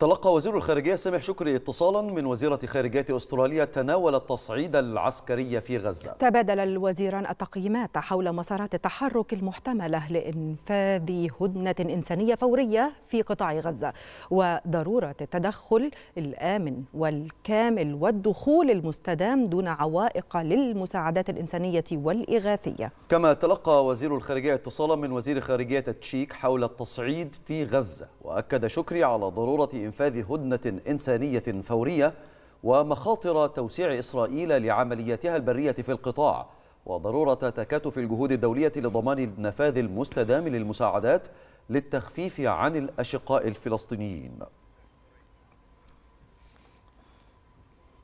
تلقى وزير الخارجية سامح شكري اتصالا من وزيرة خارجية أستراليا تناول التصعيد العسكري في غزة تبادل الوزيران التقييمات حول مسارات التحرك المحتملة لإنفاذ هدنة إنسانية فورية في قطاع غزة وضرورة التدخل الآمن والكامل والدخول المستدام دون عوائق للمساعدات الإنسانية والإغاثية كما تلقى وزير الخارجية اتصالا من وزير خارجية التشيك حول التصعيد في غزة وأكد شكري على ضرورة إنفاذ هدنة إنسانية فورية ومخاطر توسيع إسرائيل لعملياتها البرية في القطاع وضرورة تكاتف الجهود الدولية لضمان النفاذ المستدام للمساعدات للتخفيف عن الأشقاء الفلسطينيين